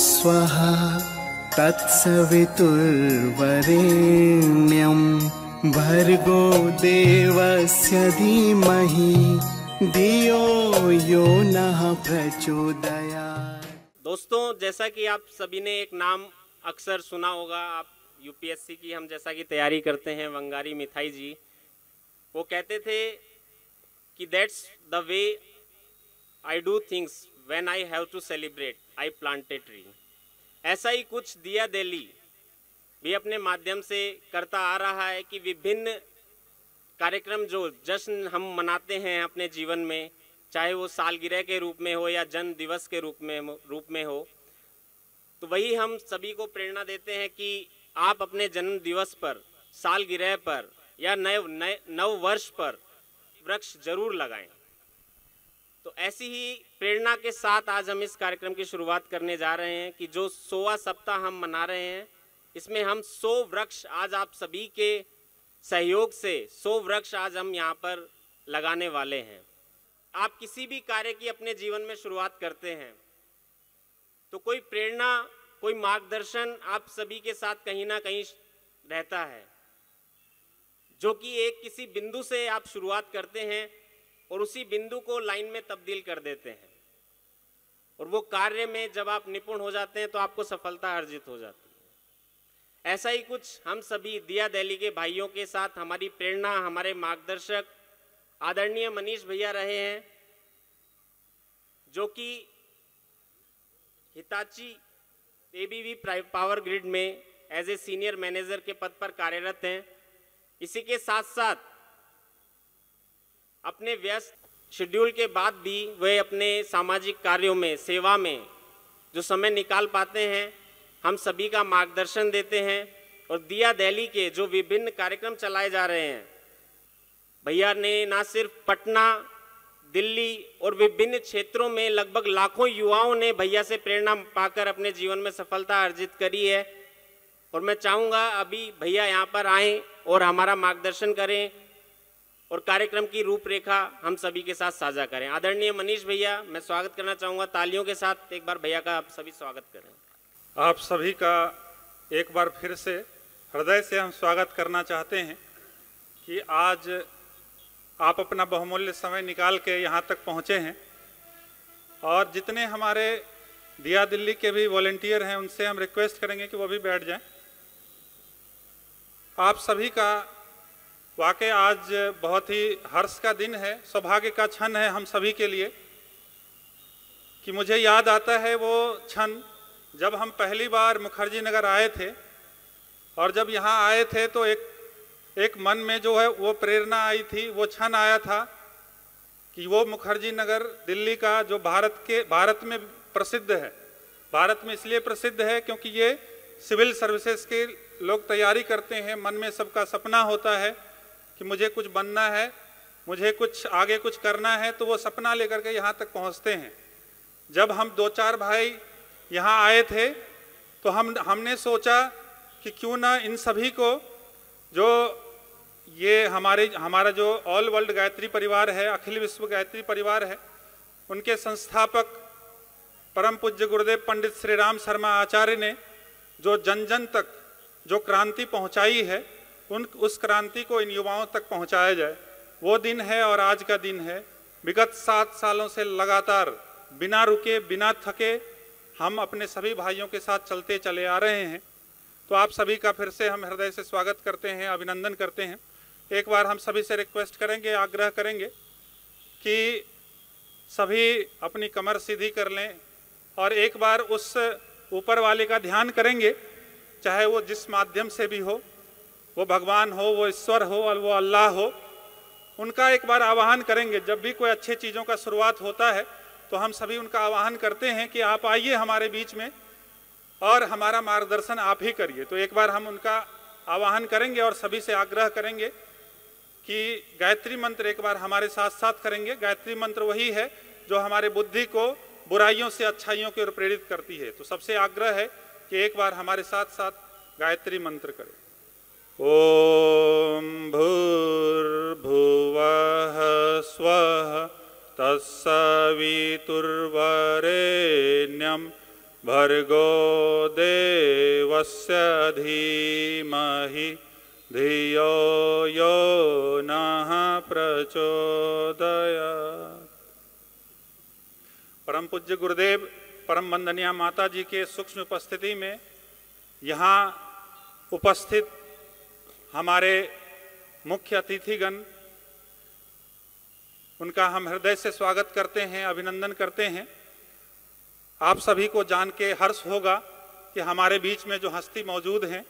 स्व तत्सुर्वरेण्यम भर्गो देवस्य धीमहि धियो यो न प्रचोदया दोस्तों जैसा कि आप सभी ने एक नाम अक्सर सुना होगा आप यूपीएससी की हम जैसा कि तैयारी करते हैं वंगारी मिथाई जी वो कहते थे कि that's the way I do things when I have to celebrate, I plant a tree. ऐसा ही कुछ दिया दिल्ली भी अपने माध्यम से करता आ रहा है कि विभिन्न कार्यक्रम जो जश्न हम मनाते हैं अपने जीवन में चाहे वो सालगिरह के रूप में हो या जन्म दिवस के रूप में रूप में हो तो वही हम सभी को प्रेरणा देते हैं कि आप अपने जन्म दिवस पर सालगिरह पर या नए नए नव वर्ष पर वृक्ष जरूर लगाएं तो ऐसी ही प्रेरणा के साथ आज हम इस कार्यक्रम की शुरुआत करने जा रहे हैं कि जो सोवा सप्ताह हम मना रहे हैं इसमें हम सो वृक्ष आज आप सभी के सहयोग से सो वृक्ष आज हम यहाँ पर लगाने वाले हैं आप किसी भी कार्य की अपने जीवन में शुरुआत करते हैं तो कोई प्रेरणा कोई मार्गदर्शन आप सभी के साथ कहीं ना कहीं रहता है जो कि एक किसी बिंदु से आप शुरुआत करते हैं और उसी बिंदु को लाइन में तब्दील कर देते हैं और वो कार्य में जब आप निपुण हो जाते हैं तो आपको सफलता अर्जित हो जाती है ऐसा ही कुछ हम सभी दिया दहली के भाइयों के साथ हमारी प्रेरणा हमारे मार्गदर्शक आदरणीय मनीष भैया रहे हैं जो कि हिताची एबीवी पावर ग्रिड में एज ए सीनियर मैनेजर के पद पर कार्यरत हैं इसी के साथ साथ अपने व्यस्त शेड्यूल के बाद भी वे अपने सामाजिक कार्यों में सेवा में जो समय निकाल पाते हैं हम सभी का मार्गदर्शन देते हैं और दिया दिल्ली के जो विभिन्न कार्यक्रम चलाए जा रहे हैं भैया ने ना सिर्फ पटना दिल्ली और विभिन्न क्षेत्रों में लगभग लाखों युवाओं ने भैया से प्रेरणा पाकर अपने जीवन में सफलता अर्जित करी है और मैं चाहूँगा अभी भैया यहाँ पर आएँ और हमारा मार्गदर्शन करें और कार्यक्रम की रूपरेखा हम सभी के साथ साझा करें आदरणीय मनीष भैया मैं स्वागत करना चाहूँगा तालियों के साथ एक बार भैया का आप सभी स्वागत करें आप सभी का एक बार फिर से हृदय से हम स्वागत करना चाहते हैं कि आज आप अपना बहुमूल्य समय निकाल के यहाँ तक पहुँचे हैं और जितने हमारे दिया दिल्ली के भी वॉलेंटियर हैं उनसे हम रिक्वेस्ट करेंगे कि वो भी बैठ जाएं। आप सभी का वाकई आज बहुत ही हर्ष का दिन है सौभाग्य का क्षण है हम सभी के लिए कि मुझे याद आता है वो क्षण जब हम पहली बार मुखर्जी नगर आए थे और जब यहाँ आए थे तो एक एक मन में जो है वो प्रेरणा आई थी वो क्षण आया था कि वो मुखर्जी नगर दिल्ली का जो भारत के भारत में प्रसिद्ध है भारत में इसलिए प्रसिद्ध है क्योंकि ये सिविल सर्विसेज के लोग तैयारी करते हैं मन में सबका सपना होता है कि मुझे कुछ बनना है मुझे कुछ आगे कुछ करना है तो वो सपना लेकर के यहाँ तक पहुँचते हैं जब हम दो चार भाई यहाँ आए थे तो हम हमने सोचा कि क्यों ना इन सभी को जो ये हमारे हमारा जो ऑल वर्ल्ड गायत्री परिवार है अखिल विश्व गायत्री परिवार है उनके संस्थापक परम पूज्य गुरुदेव पंडित श्री राम शर्मा आचार्य ने जो जन जन तक जो क्रांति पहुंचाई है उन उस क्रांति को इन युवाओं तक पहुंचाया जाए वो दिन है और आज का दिन है विगत सात सालों से लगातार बिना रुके बिना थके हम अपने सभी भाइयों के साथ चलते चले आ रहे हैं तो आप सभी का फिर से हम हृदय से स्वागत करते हैं अभिनंदन करते हैं एक बार हम सभी से रिक्वेस्ट करेंगे आग्रह करेंगे कि सभी अपनी कमर सीधी कर लें और एक बार उस ऊपर वाले का ध्यान करेंगे चाहे वो जिस माध्यम से भी हो वो भगवान हो वो ईश्वर हो और वो अल्लाह हो उनका एक बार आवाहन करेंगे जब भी कोई अच्छी चीज़ों का शुरुआत होता है तो हम सभी उनका आवाहन करते हैं कि आप आइए हमारे बीच में और हमारा मार्गदर्शन आप ही करिए तो एक बार हम उनका आवाहन करेंगे और सभी से आग्रह करेंगे कि गायत्री मंत्र एक बार हमारे साथ साथ करेंगे गायत्री मंत्र वही है जो हमारे बुद्धि को बुराइयों से अच्छाइयों की ओर प्रेरित करती है तो सबसे आग्रह है कि एक बार हमारे साथ साथ गायत्री मंत्र करें ॐ भूर्भुव स्व तत्सवितुर्वरेण्यं भर्गो देवस्य धीमहि धियो यो नः प्रचोदय परम पूज्य गुरुदेव परम वंदनिया माता जी के सूक्ष्म उपस्थिति में यहाँ उपस्थित हमारे मुख्य अतिथिगण उनका हम हृदय से स्वागत करते हैं अभिनंदन करते हैं आप सभी को जान के हर्ष होगा कि हमारे बीच में जो हस्ती मौजूद हैं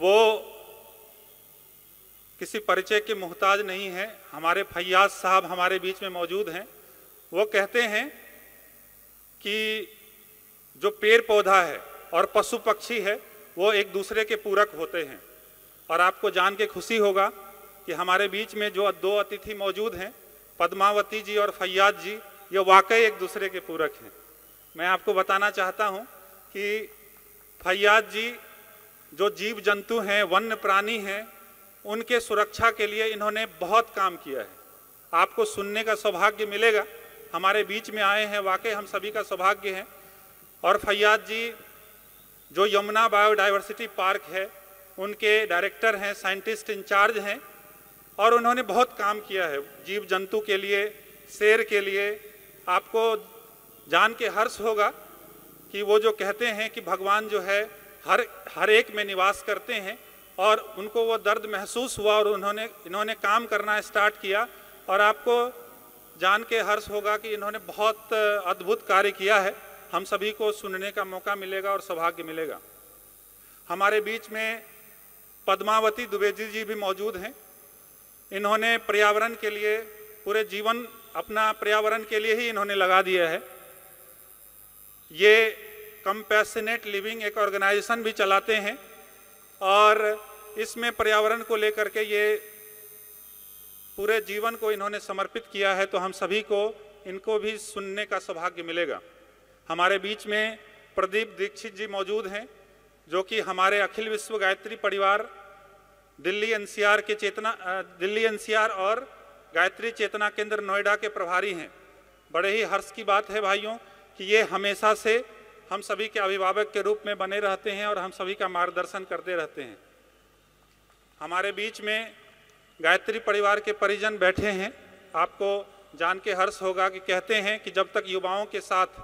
वो किसी परिचय के मोहताज नहीं है हमारे फैयाज साहब हमारे बीच में मौजूद हैं वो कहते हैं कि जो पेड़ पौधा है और पशु पक्षी है वो एक दूसरे के पूरक होते हैं और आपको जान के खुशी होगा कि हमारे बीच में जो दो अतिथि मौजूद हैं पद्मावती जी और फैयाद जी ये वाकई एक दूसरे के पूरक हैं मैं आपको बताना चाहता हूँ कि फैयाद जी जो जीव जंतु हैं वन्य प्राणी हैं उनके सुरक्षा के लिए इन्होंने बहुत काम किया है आपको सुनने का सौभाग्य मिलेगा हमारे बीच में आए हैं वाकई हम सभी का सौभाग्य है और फैयाद जी जो यमुना बायोडाइवर्सिटी पार्क है उनके डायरेक्टर हैं साइंटिस्ट इंचार्ज हैं और उन्होंने बहुत काम किया है जीव जंतु के लिए शेर के लिए आपको जान के हर्ष होगा कि वो जो कहते हैं कि भगवान जो है हर हर एक में निवास करते हैं और उनको वो दर्द महसूस हुआ और उन्होंने इन्होंने काम करना स्टार्ट किया और आपको जान के हर्ष होगा कि इन्होंने बहुत अद्भुत कार्य किया है हम सभी को सुनने का मौका मिलेगा और सौभाग्य मिलेगा हमारे बीच में पद्मावती दुबे जी भी मौजूद हैं इन्होंने पर्यावरण के लिए पूरे जीवन अपना पर्यावरण के लिए ही इन्होंने लगा दिया है ये कंपैशनेट लिविंग एक ऑर्गेनाइजेशन भी चलाते हैं और इसमें पर्यावरण को लेकर के ये पूरे जीवन को इन्होंने समर्पित किया है तो हम सभी को इनको भी सुनने का सौभाग्य मिलेगा हमारे बीच में प्रदीप दीक्षित जी मौजूद हैं जो कि हमारे अखिल विश्व गायत्री परिवार दिल्ली एनसीआर के चेतना दिल्ली एनसीआर और गायत्री चेतना केंद्र नोएडा के प्रभारी हैं बड़े ही हर्ष की बात है भाइयों कि ये हमेशा से हम सभी के अभिभावक के रूप में बने रहते हैं और हम सभी का मार्गदर्शन करते रहते हैं हमारे बीच में गायत्री परिवार के परिजन बैठे हैं आपको जान के हर्ष होगा कि कहते हैं कि जब तक युवाओं के साथ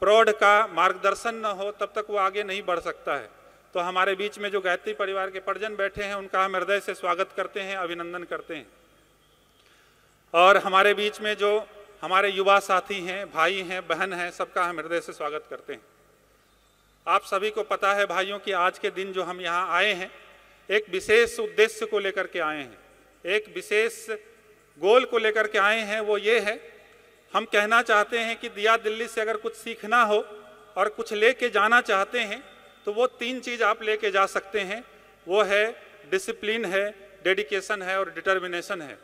प्रौढ़ का मार्गदर्शन न हो तब तक वो आगे नहीं बढ़ सकता है तो हमारे बीच में जो गायत्री परिवार के परिजन बैठे हैं उनका हम हृदय से स्वागत करते हैं अभिनंदन करते हैं और हमारे बीच में जो हमारे युवा साथी हैं भाई हैं बहन हैं सबका हम हृदय से स्वागत करते हैं आप सभी को पता है भाइयों कि आज के दिन जो हम यहाँ आए हैं एक विशेष उद्देश्य को लेकर के आए हैं एक विशेष गोल को लेकर के आए हैं वो ये है हम कहना चाहते हैं कि दिया दिल्ली से अगर कुछ सीखना हो और कुछ लेके जाना चाहते हैं तो वो तीन चीज़ आप लेके जा सकते हैं वो है डिसिप्लिन है डेडिकेशन है और डिटर्मिनेशन है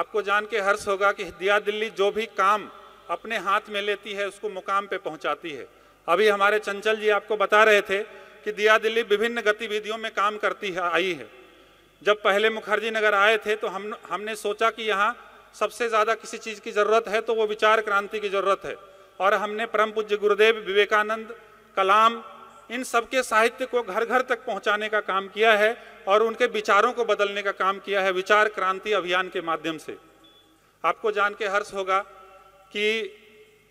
आपको जान के हर्ष होगा कि दिया दिल्ली जो भी काम अपने हाथ में लेती है उसको मुकाम पे पहुंचाती है अभी हमारे चंचल जी आपको बता रहे थे कि दिया दिल्ली विभिन्न गतिविधियों में काम करती है आई है जब पहले मुखर्जी नगर आए थे तो हम हमने सोचा कि यहाँ सबसे ज़्यादा किसी चीज़ की ज़रूरत है तो वो विचार क्रांति की ज़रूरत है और हमने परम पूज्य गुरुदेव विवेकानंद कलाम इन सबके साहित्य को घर घर तक पहुंचाने का काम किया है और उनके विचारों को बदलने का काम किया है विचार क्रांति अभियान के माध्यम से आपको जान के हर्ष होगा कि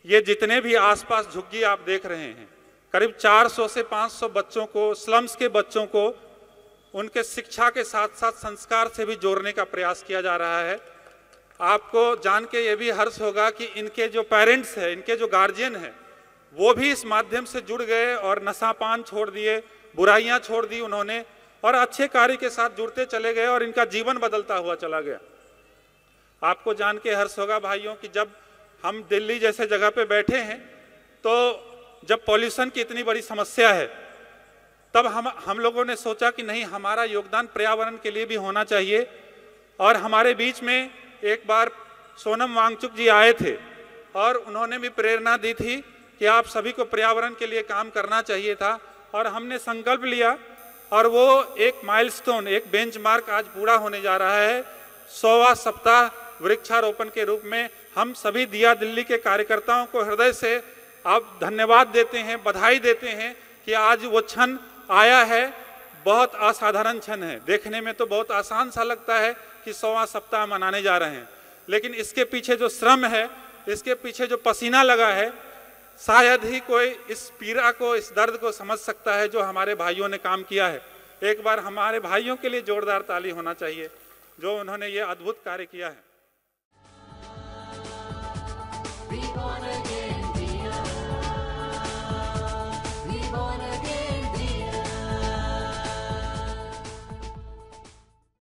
ये जितने भी आसपास झुग्गी आप देख रहे हैं करीब 400 से 500 बच्चों को स्लम्स के बच्चों को उनके शिक्षा के साथ साथ संस्कार से भी जोड़ने का प्रयास किया जा रहा है आपको जान के ये भी हर्ष होगा कि इनके जो पेरेंट्स हैं इनके जो गार्जियन हैं वो भी इस माध्यम से जुड़ गए और नशापान छोड़ दिए बुराइयां छोड़ दी उन्होंने और अच्छे कार्य के साथ जुड़ते चले गए और इनका जीवन बदलता हुआ चला गया आपको जान के हर्ष होगा भाइयों कि जब हम दिल्ली जैसे जगह पे बैठे हैं तो जब पॉल्यूशन की इतनी बड़ी समस्या है तब हम हम लोगों ने सोचा कि नहीं हमारा योगदान पर्यावरण के लिए भी होना चाहिए और हमारे बीच में एक बार सोनम वांगचुक जी आए थे और उन्होंने भी प्रेरणा दी थी कि आप सभी को पर्यावरण के लिए काम करना चाहिए था और हमने संकल्प लिया और वो एक माइलस्टोन एक बेंचमार्क आज पूरा होने जा रहा है सौवा सप्ताह वृक्षारोपण के रूप में हम सभी दिया दिल्ली के कार्यकर्ताओं को हृदय से आप धन्यवाद देते हैं बधाई देते हैं कि आज वो क्षण आया है बहुत असाधारण क्षण है देखने में तो बहुत आसान सा लगता है कि सवा सप्ताह मनाने जा रहे हैं लेकिन इसके पीछे जो श्रम है इसके पीछे जो पसीना लगा है शायद ही कोई इस पीड़ा को इस दर्द को समझ सकता है जो हमारे भाइयों ने काम किया है एक बार हमारे भाइयों के लिए जोरदार ताली होना चाहिए जो उन्होंने ये अद्भुत कार्य किया है